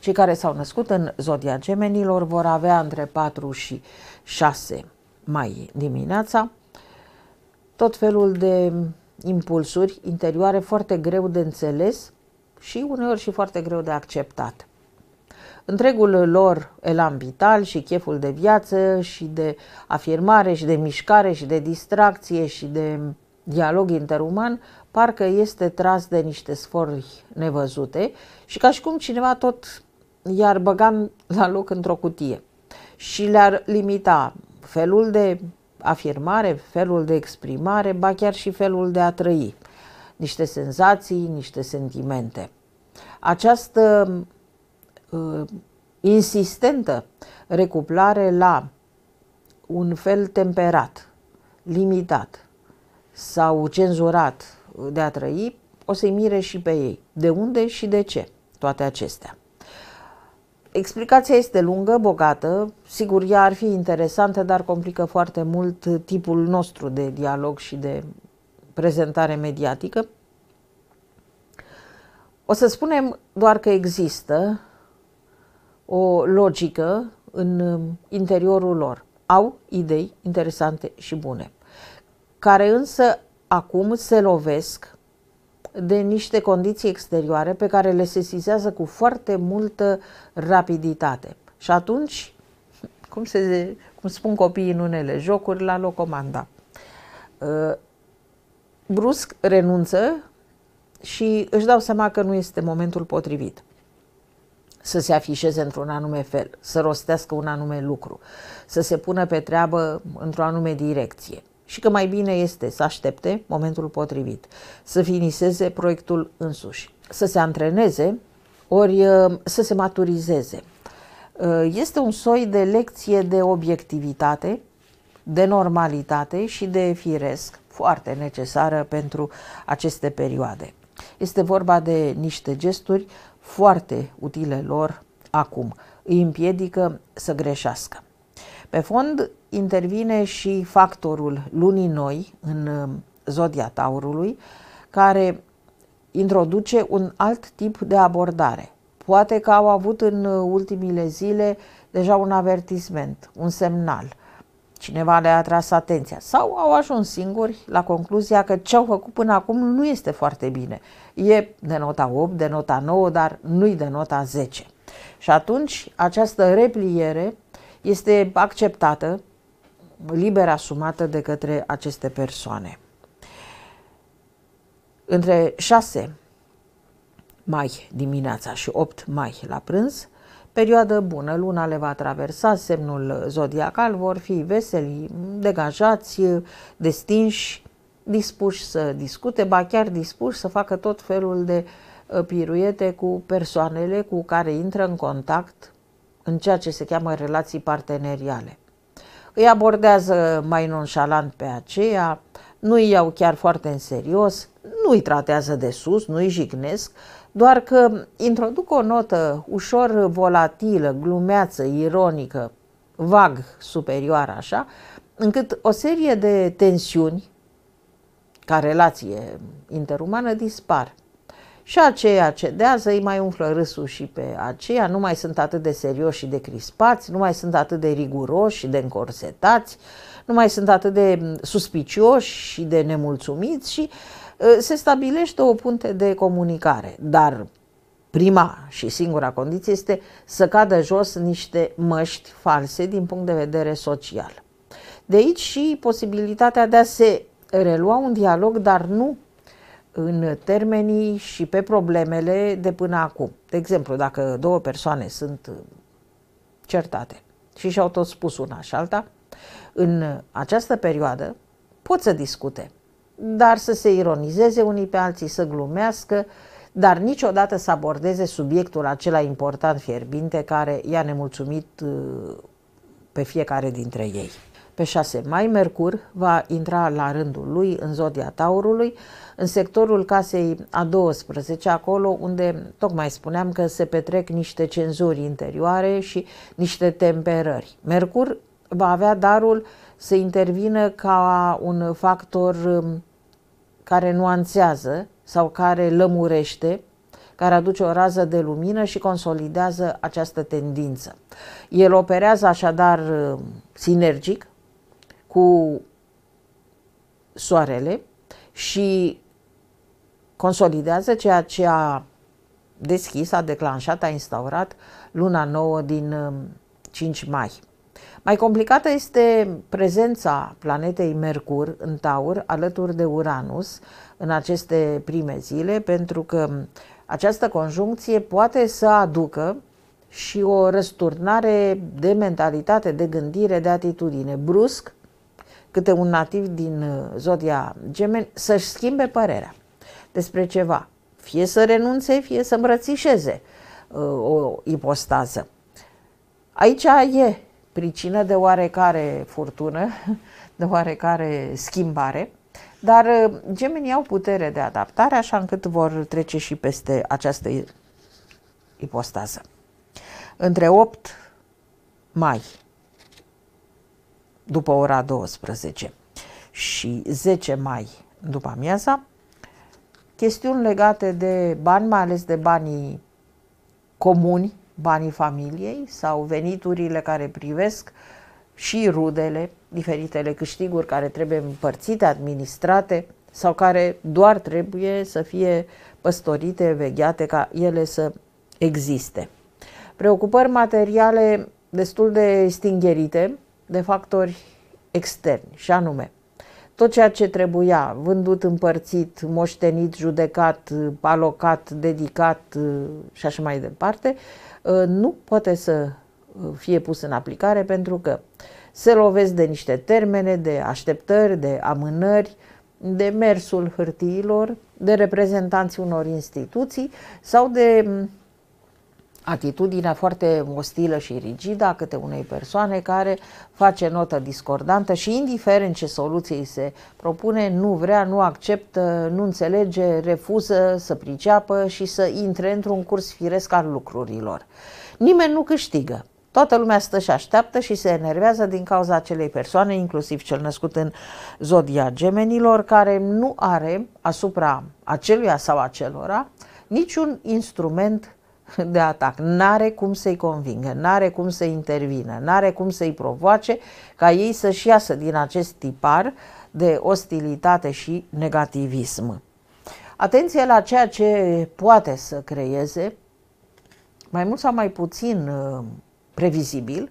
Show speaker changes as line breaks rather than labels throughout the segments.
Cei care s-au născut în zodia gemenilor vor avea între 4 și 6 mai dimineața tot felul de impulsuri interioare foarte greu de înțeles și uneori și foarte greu de acceptat. Întregul lor elan vital și cheful de viață și de afirmare și de mișcare și de distracție și de dialog interuman parcă este tras de niște sfori nevăzute și ca și cum cineva tot i-ar băga la loc într-o cutie și le-ar limita felul de afirmare, felul de exprimare, ba chiar și felul de a trăi niște senzații, niște sentimente. Această uh, insistentă recuplare la un fel temperat, limitat sau cenzurat de a trăi, o să-i mire și pe ei. De unde și de ce toate acestea? Explicația este lungă, bogată, sigur ea ar fi interesantă, dar complică foarte mult tipul nostru de dialog și de prezentare mediatică. O să spunem doar că există o logică în interiorul lor. Au idei interesante și bune, care însă acum se lovesc de niște condiții exterioare pe care le sesizează cu foarte multă rapiditate. Și atunci, cum, se, cum spun copiii în unele jocuri, la locomanda. Uh, brusc renunță și își dau seama că nu este momentul potrivit să se afișeze într-un anume fel, să rostească un anume lucru, să se pună pe treabă într-o anume direcție și că mai bine este să aștepte momentul potrivit, să finiseze proiectul însuși, să se antreneze ori uh, să se maturizeze. Uh, este un soi de lecție de obiectivitate, de normalitate și de firesc, foarte necesară pentru aceste perioade. Este vorba de niște gesturi foarte utile lor acum. Îi împiedică să greșească. Pe fond, intervine și factorul lunii noi în um, zodia taurului, care introduce un alt tip de abordare. Poate că au avut în uh, ultimile zile deja un avertisment, un semnal. Cineva le-a atras atenția sau au ajuns singuri la concluzia că ce au făcut până acum nu este foarte bine. E de nota 8, de nota 9, dar nu-i de nota 10. Și atunci această repliere este acceptată liber asumată de către aceste persoane. Între 6 mai dimineața și 8 mai la prânz, perioadă bună, luna le va traversa semnul zodiacal, vor fi veseli, degajați, destinși, dispuși să discute, ba chiar dispuși să facă tot felul de uh, piruete cu persoanele cu care intră în contact în ceea ce se cheamă relații parteneriale îi abordează mai nonșalant pe aceea, nu îi iau chiar foarte în serios, nu îi tratează de sus, nu îi jignesc, doar că introduc o notă ușor volatilă, glumeață, ironică, vag superioară așa, încât o serie de tensiuni ca relație interumană dispar. Și aceea cedează, îi mai umflă râsul și pe aceea, nu mai sunt atât de serioși și de crispați, nu mai sunt atât de riguroși și de încorsetați, nu mai sunt atât de mm, suspicioși și de nemulțumiți și ă, se stabilește o punte de comunicare, dar prima și singura condiție este să cadă jos niște măști false din punct de vedere social. De aici și posibilitatea de a se relua un dialog, dar nu în termenii și pe problemele de până acum. De exemplu, dacă două persoane sunt uh, certate și și-au tot spus una și alta, în această perioadă pot să discute, dar să se ironizeze unii pe alții, să glumească, dar niciodată să abordeze subiectul acela important fierbinte care i-a nemulțumit uh, pe fiecare dintre ei. Pe 6 mai, Mercur va intra la rândul lui în zodia Taurului, în sectorul casei a 12, acolo unde tocmai spuneam că se petrec niște cenzuri interioare și niște temperări. Mercur va avea darul să intervină ca un factor um, care nuanțează sau care lămurește care aduce o rază de lumină și consolidează această tendință. El operează așadar um, sinergic cu soarele și consolidează ceea ce a deschis, a declanșat, a instaurat luna nouă din 5 um, mai. Mai complicată este prezența planetei Mercur în Taur alături de Uranus în aceste prime zile, pentru că um, această conjuncție poate să aducă și o răsturnare de mentalitate, de gândire, de atitudine. Brusc, câte un nativ din uh, zodia gemeni să-și schimbe părerea despre ceva. Fie să renunțe, fie să îmbrățișeze uh, o ipostază. Aici e pricină de oarecare furtună, de oarecare schimbare, dar uh, gemenii au putere de adaptare, așa încât vor trece și peste această ipostază. Între 8 mai după ora 12 și 10 mai după amiaza, chestiuni legate de bani, mai ales de banii comuni, banii familiei sau veniturile care privesc și rudele, diferitele câștiguri care trebuie împărțite, administrate sau care doar trebuie să fie păstorite, vegheate ca ele să existe. Preocupări materiale destul de stingerite, de factori externi, și anume tot ceea ce trebuia, vândut, împărțit, moștenit, judecat, alocat, dedicat uh, și așa mai departe, uh, nu poate să uh, fie pus în aplicare pentru că se lovesc de niște termene, de așteptări, de amânări, de mersul hârtiilor, de reprezentanții unor instituții sau de mm, atitudinea foarte ostilă și rigidă a câte unei persoane care face notă discordantă și indiferent ce soluție îi se propune, nu vrea, nu acceptă, nu înțelege, refuză să priceapă și să intre într-un curs firesc al lucrurilor. Nimeni nu câștigă. Toată lumea stă și așteaptă și se enervează din cauza acelei persoane, inclusiv cel născut în zodia gemenilor, care nu are asupra aceluia sau acelora niciun instrument de atac. N-are cum să-i convingă, n-are cum să intervină, n-are cum să-i provoace ca ei să-și iasă din acest tipar de ostilitate și negativism. Atenție la ceea ce poate să creeze, mai mult sau mai puțin uh, previzibil,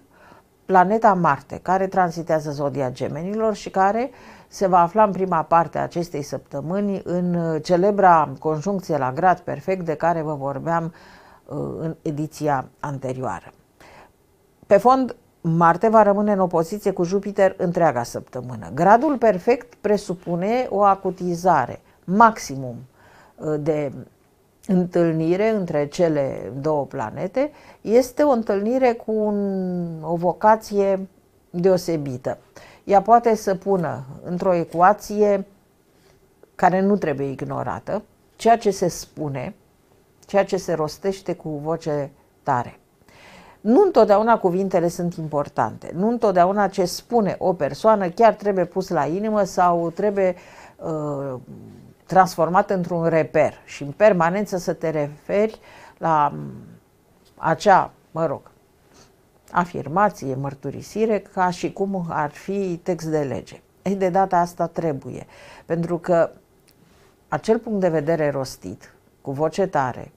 planeta Marte, care transitează zodia gemenilor și care se va afla în prima parte a acestei săptămâni în uh, celebra conjuncție la grad perfect de care vă vorbeam Uh, în ediția anterioară. Pe fond, Marte va rămâne în opoziție cu Jupiter întreaga săptămână. Gradul perfect presupune o acutizare maximum uh, de întâlnire între cele două planete este o întâlnire cu un, o vocație deosebită. Ea poate să pună într-o ecuație care nu trebuie ignorată, ceea ce se spune ceea ce se rostește cu voce tare. Nu întotdeauna cuvintele sunt importante, nu întotdeauna ce spune o persoană chiar trebuie pus la inimă sau trebuie uh, transformat într-un reper și în permanență să te referi la mm, acea, mă rog, afirmație, mărturisire, ca și cum ar fi text de lege. Ei, de data asta trebuie, pentru că acel punct de vedere rostit, cu voce tare,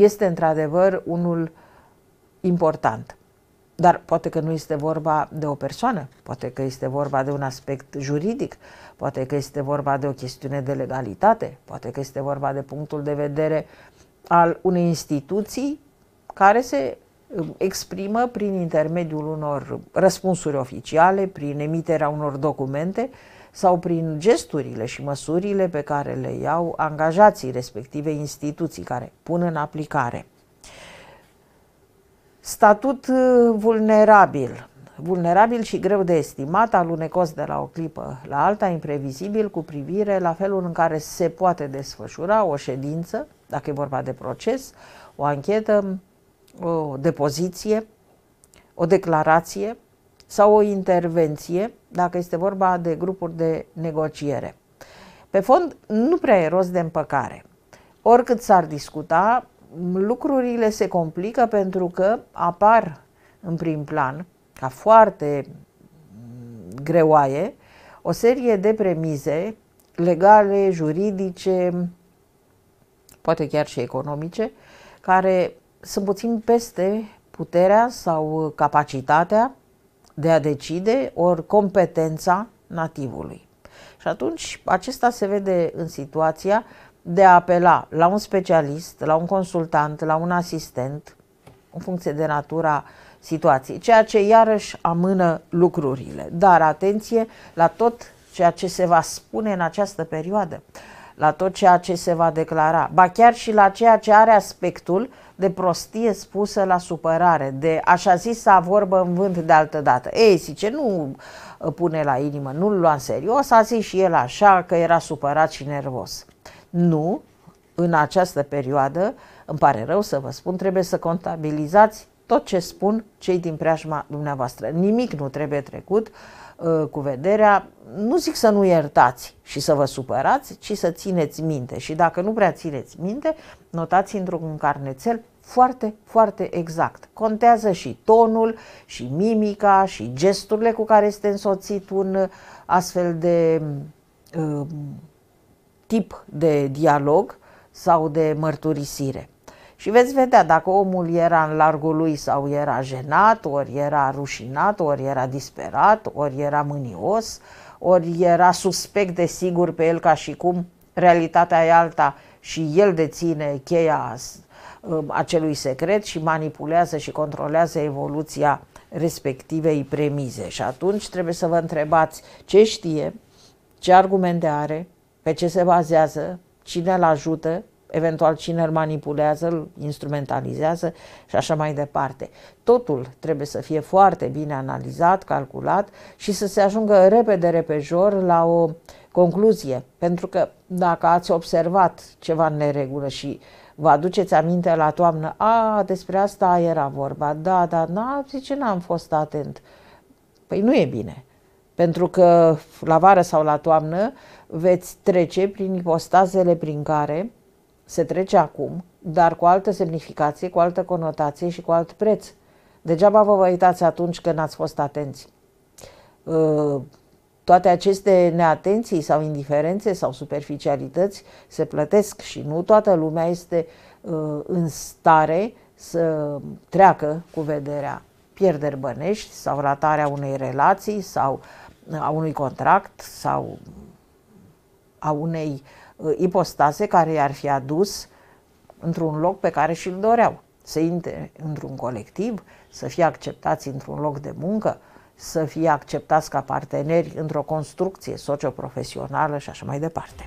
este într-adevăr unul important. Dar poate că nu este vorba de o persoană, poate că este vorba de un aspect juridic, poate că este vorba de o chestiune de legalitate, poate că este vorba de punctul de vedere al unei instituții care se um, exprimă prin intermediul unor răspunsuri oficiale, prin emiterea unor documente, sau prin gesturile și măsurile pe care le iau angajații respective instituții care pun în aplicare. Statut uh, vulnerabil vulnerabil și greu de estimat, alunecos de la o clipă la alta, imprevizibil cu privire la felul în care se poate desfășura o ședință, dacă e vorba de proces, o anchetă, o depoziție, o declarație sau o intervenție dacă este vorba de grupuri de negociere. Pe fond, nu prea e rost de împăcare. Oricât s-ar discuta, lucrurile se complică pentru că apar în prim plan, ca foarte greoaie, o serie de premize legale, juridice, poate chiar și economice, care sunt puțin peste puterea sau capacitatea de a decide, ori competența nativului. Și atunci acesta se vede în situația de a apela la un specialist, la un consultant, la un asistent, în funcție de natura situației, ceea ce iarăși amână lucrurile. Dar atenție la tot ceea ce se va spune în această perioadă, la tot ceea ce se va declara, ba chiar și la ceea ce are aspectul de prostie spusă la supărare, de așa zisa vorbă în vânt de altă dată. Ei, zice, nu uh, pune la inimă, nu-l lua în serios, a zis și el așa că era supărat și nervos. Nu, în această perioadă, îmi pare rău să vă spun, trebuie să contabilizați tot ce spun cei din preajma dumneavoastră. Nimic nu trebuie trecut uh, Uh, cu vederea, nu zic să nu iertați și să vă supărați, ci să țineți minte. Și dacă nu prea țineți minte, notați într-un carnețel foarte, foarte exact. Contează și tonul, și mimica, și gesturile cu care este însoțit un astfel de uh, tip de dialog sau de mărturisire. Și veți vedea dacă omul era în largul lui sau era jenat, ori era rușinat, ori era disperat, ori era mânios, ori era suspect de sigur pe el ca și cum realitatea e alta și el deține cheia uh, acelui secret și manipulează și controlează evoluția respectivei premize. Și atunci trebuie să vă întrebați ce știe, ce argumente are, pe ce se bazează, cine îl ajută eventual cine îl manipulează, îl instrumentalizează și așa mai departe. Totul trebuie să fie foarte bine analizat, calculat și să se ajungă repede, repejor la o concluzie. Pentru că dacă ați observat ceva în neregulă și vă aduceți aminte la toamnă, a, despre asta era vorba, da, da, na, da, zice, n-am fost atent. Păi nu e bine pentru că la vară sau la toamnă veți trece prin ipostazele prin care se trece acum, dar cu altă semnificație, cu altă conotație și cu alt preț. Degeaba vă uitați atunci când ați fost atenți. Uh, toate aceste neatenții sau indiferențe sau superficialități se plătesc și nu toată lumea este uh, în stare să treacă cu vederea pierderi bănești sau ratarea unei relații sau a unui contract sau a unei Uh, ipostase care i-ar fi adus într-un loc pe care și-l doreau. Să intre într-un colectiv, să fie acceptați într-un loc de muncă, să fie acceptați ca parteneri într-o construcție socioprofesională și așa mai departe.